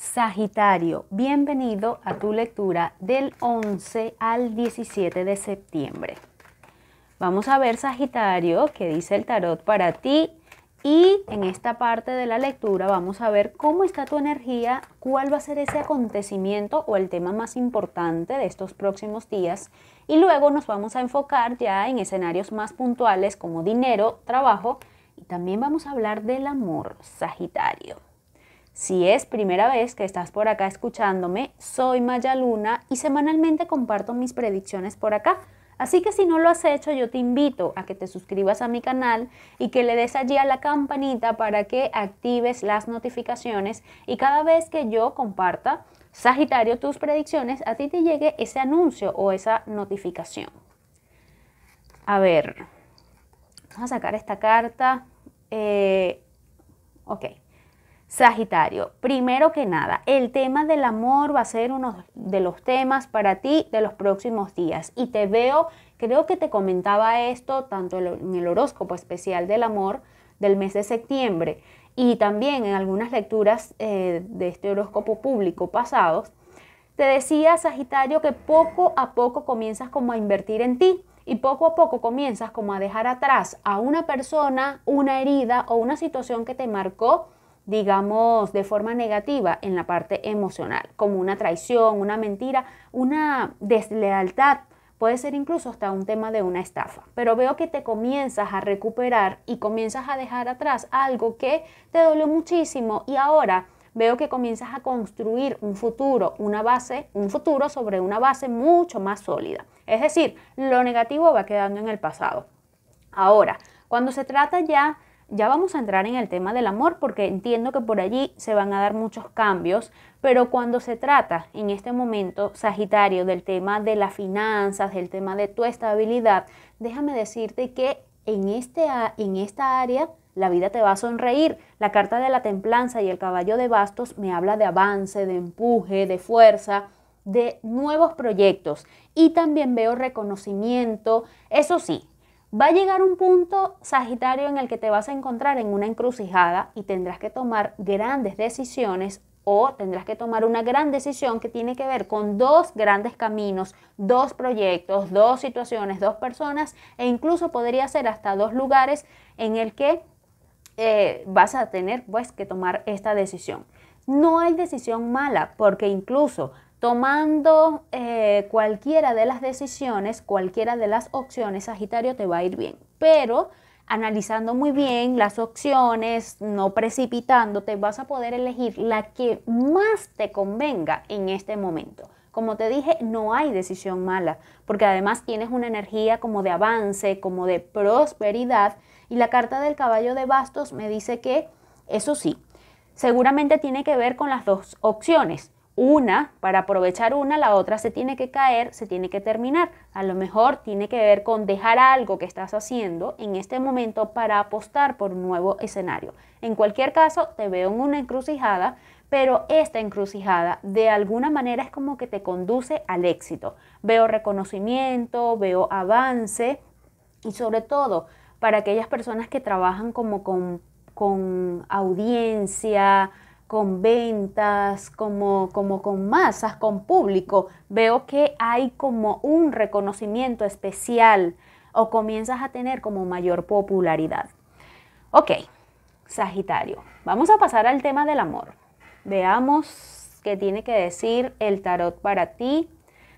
Sagitario, bienvenido a tu lectura del 11 al 17 de septiembre. Vamos a ver, Sagitario, qué dice el tarot para ti. Y en esta parte de la lectura vamos a ver cómo está tu energía, cuál va a ser ese acontecimiento o el tema más importante de estos próximos días. Y luego nos vamos a enfocar ya en escenarios más puntuales como dinero, trabajo y también vamos a hablar del amor, Sagitario. Si es primera vez que estás por acá escuchándome, soy Maya Luna y semanalmente comparto mis predicciones por acá. Así que si no lo has hecho, yo te invito a que te suscribas a mi canal y que le des allí a la campanita para que actives las notificaciones y cada vez que yo comparta Sagitario tus predicciones, a ti te llegue ese anuncio o esa notificación. A ver, vamos a sacar esta carta. Eh, ok. Sagitario, primero que nada, el tema del amor va a ser uno de los temas para ti de los próximos días. Y te veo, creo que te comentaba esto tanto en el horóscopo especial del amor del mes de septiembre y también en algunas lecturas eh, de este horóscopo público pasados. Te decía, Sagitario, que poco a poco comienzas como a invertir en ti y poco a poco comienzas como a dejar atrás a una persona, una herida o una situación que te marcó digamos, de forma negativa en la parte emocional, como una traición, una mentira, una deslealtad puede ser incluso hasta un tema de una estafa, pero veo que te comienzas a recuperar y comienzas a dejar atrás algo que te dolió muchísimo y ahora veo que comienzas a construir un futuro, una base, un futuro sobre una base mucho más sólida. Es decir, lo negativo va quedando en el pasado. Ahora, cuando se trata ya ya vamos a entrar en el tema del amor porque entiendo que por allí se van a dar muchos cambios, pero cuando se trata en este momento, Sagitario, del tema de las finanzas, del tema de tu estabilidad, déjame decirte que en, este, en esta área la vida te va a sonreír. La carta de la templanza y el caballo de bastos me habla de avance, de empuje, de fuerza de nuevos proyectos y también veo reconocimiento, eso sí, Va a llegar un punto, Sagitario, en el que te vas a encontrar en una encrucijada y tendrás que tomar grandes decisiones o tendrás que tomar una gran decisión que tiene que ver con dos grandes caminos, dos proyectos, dos situaciones, dos personas e incluso podría ser hasta dos lugares en el que eh, vas a tener pues que tomar esta decisión. No hay decisión mala porque incluso Tomando eh, cualquiera de las decisiones, cualquiera de las opciones, Sagitario, te va a ir bien. Pero analizando muy bien las opciones, no precipitándote, vas a poder elegir la que más te convenga en este momento. Como te dije, no hay decisión mala, porque además tienes una energía como de avance, como de prosperidad, y la carta del caballo de bastos me dice que, eso sí, seguramente tiene que ver con las dos opciones una, para aprovechar una, la otra se tiene que caer, se tiene que terminar. A lo mejor tiene que ver con dejar algo que estás haciendo en este momento para apostar por un nuevo escenario. En cualquier caso, te veo en una encrucijada, pero esta encrucijada de alguna manera es como que te conduce al éxito. Veo reconocimiento, veo avance y sobre todo para aquellas personas que trabajan como con, con audiencia, con ventas, como, como con masas, con público, veo que hay como un reconocimiento especial o comienzas a tener como mayor popularidad. Ok, Sagitario, vamos a pasar al tema del amor. Veamos qué tiene que decir el tarot para ti,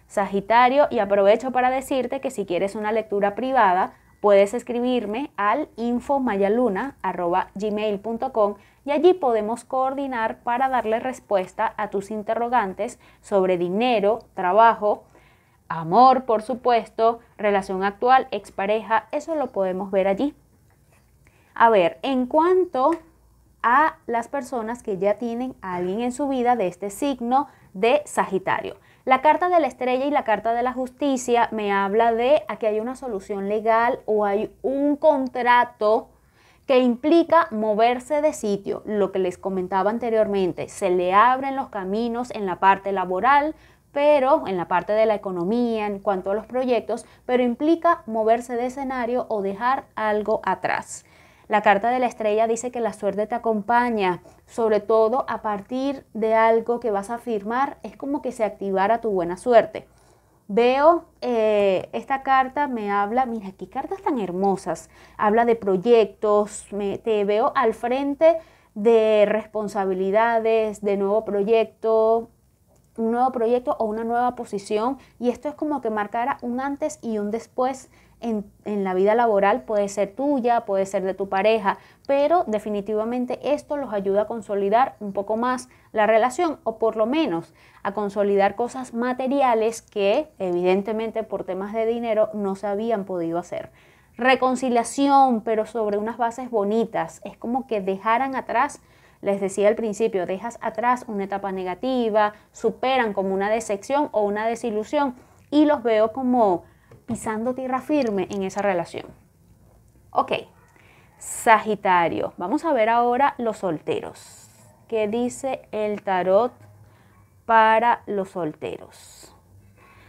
Sagitario, y aprovecho para decirte que si quieres una lectura privada, puedes escribirme al infomayaluna.gmail.com y allí podemos coordinar para darle respuesta a tus interrogantes sobre dinero, trabajo, amor, por supuesto, relación actual, expareja, eso lo podemos ver allí. A ver, en cuanto a las personas que ya tienen a alguien en su vida de este signo de Sagitario. La carta de la estrella y la carta de la justicia me habla de que hay una solución legal o hay un contrato que implica moverse de sitio, lo que les comentaba anteriormente, se le abren los caminos en la parte laboral, pero en la parte de la economía, en cuanto a los proyectos, pero implica moverse de escenario o dejar algo atrás. La carta de la estrella dice que la suerte te acompaña, sobre todo a partir de algo que vas a firmar, es como que se activara tu buena suerte. Veo eh, esta carta, me habla, mira, qué cartas tan hermosas, habla de proyectos, te veo al frente de responsabilidades, de nuevo proyecto, un nuevo proyecto o una nueva posición y esto es como que marcara un antes y un después en, en, la vida laboral, puede ser tuya, puede ser de tu pareja, pero definitivamente esto los ayuda a consolidar un poco más la relación o por lo menos a consolidar cosas materiales que evidentemente por temas de dinero no se habían podido hacer. Reconciliación, pero sobre unas bases bonitas, es como que dejaran atrás les decía al principio, dejas atrás una etapa negativa, superan como una decepción o una desilusión y los veo como pisando tierra firme en esa relación. Ok, Sagitario, vamos a ver ahora los solteros. ¿Qué dice el tarot para los solteros?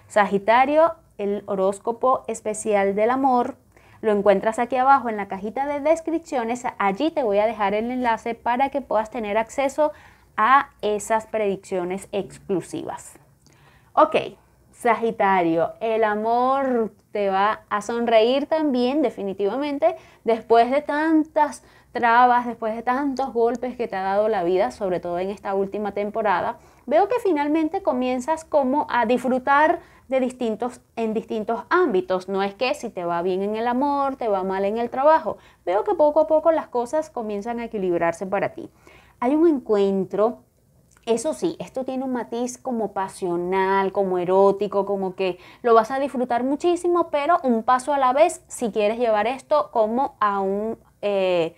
Sagitario, el horóscopo especial del amor lo encuentras aquí abajo en la cajita de descripciones. Allí te voy a dejar el enlace para que puedas tener acceso a esas predicciones exclusivas. Ok, Sagitario, el amor te va a sonreír también definitivamente después de tantas trabas, después de tantos golpes que te ha dado la vida, sobre todo en esta última temporada. Veo que finalmente comienzas como a disfrutar de distintos, en distintos ámbitos. No es que si te va bien en el amor, te va mal en el trabajo. Veo que poco a poco las cosas comienzan a equilibrarse para ti. Hay un encuentro eso sí, esto tiene un matiz como pasional, como erótico, como que lo vas a disfrutar muchísimo, pero un paso a la vez si quieres llevar esto como a un eh,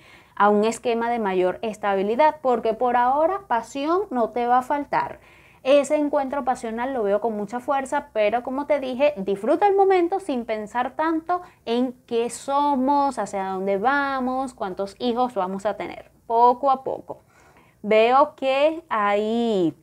esquema de mayor estabilidad, porque por ahora pasión no te va a faltar. Ese encuentro pasional lo veo con mucha fuerza, pero como te dije, disfruta el momento sin pensar tanto en qué somos, hacia dónde vamos, cuántos hijos vamos a tener, poco a poco. Veo que hay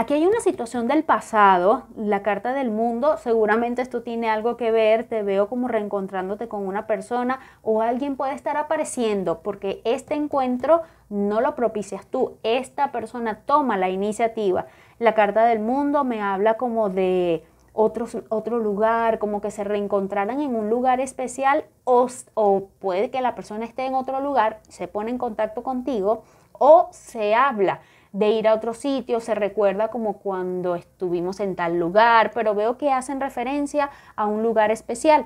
Aquí hay una situación del pasado, la carta del mundo, seguramente esto tiene algo que ver, te veo como reencontrándote con una persona o alguien puede estar apareciendo porque este encuentro no lo propicias tú, esta persona toma la iniciativa. La carta del mundo me habla como de otro, otro lugar, como que se reencontraran en un lugar especial o, o puede que la persona esté en otro lugar, se pone en contacto contigo o se habla de ir a otro sitio, se recuerda como cuando estuvimos en tal lugar, pero veo que hacen referencia a un lugar especial.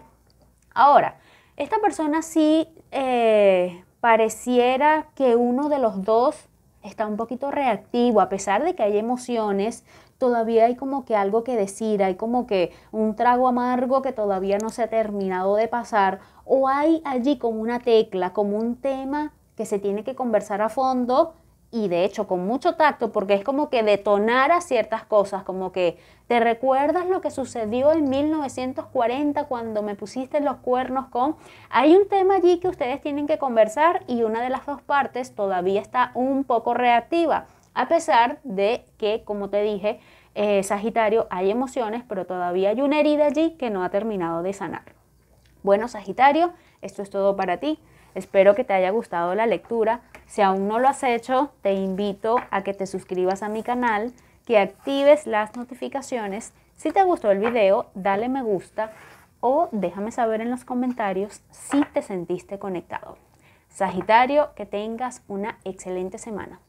Ahora, esta persona sí eh, pareciera que uno de los dos está un poquito reactivo, a pesar de que hay emociones, todavía hay como que algo que decir, hay como que un trago amargo que todavía no se ha terminado de pasar, o hay allí como una tecla, como un tema que se tiene que conversar a fondo y de hecho con mucho tacto, porque es como que detonara ciertas cosas, como que te recuerdas lo que sucedió en 1940 cuando me pusiste los cuernos con... Hay un tema allí que ustedes tienen que conversar y una de las dos partes todavía está un poco reactiva, a pesar de que, como te dije, eh, Sagitario, hay emociones, pero todavía hay una herida allí que no ha terminado de sanar. Bueno, Sagitario, esto es todo para ti. Espero que te haya gustado la lectura. Si aún no lo has hecho, te invito a que te suscribas a mi canal, que actives las notificaciones. Si te gustó el video, dale me gusta o déjame saber en los comentarios si te sentiste conectado. Sagitario, que tengas una excelente semana.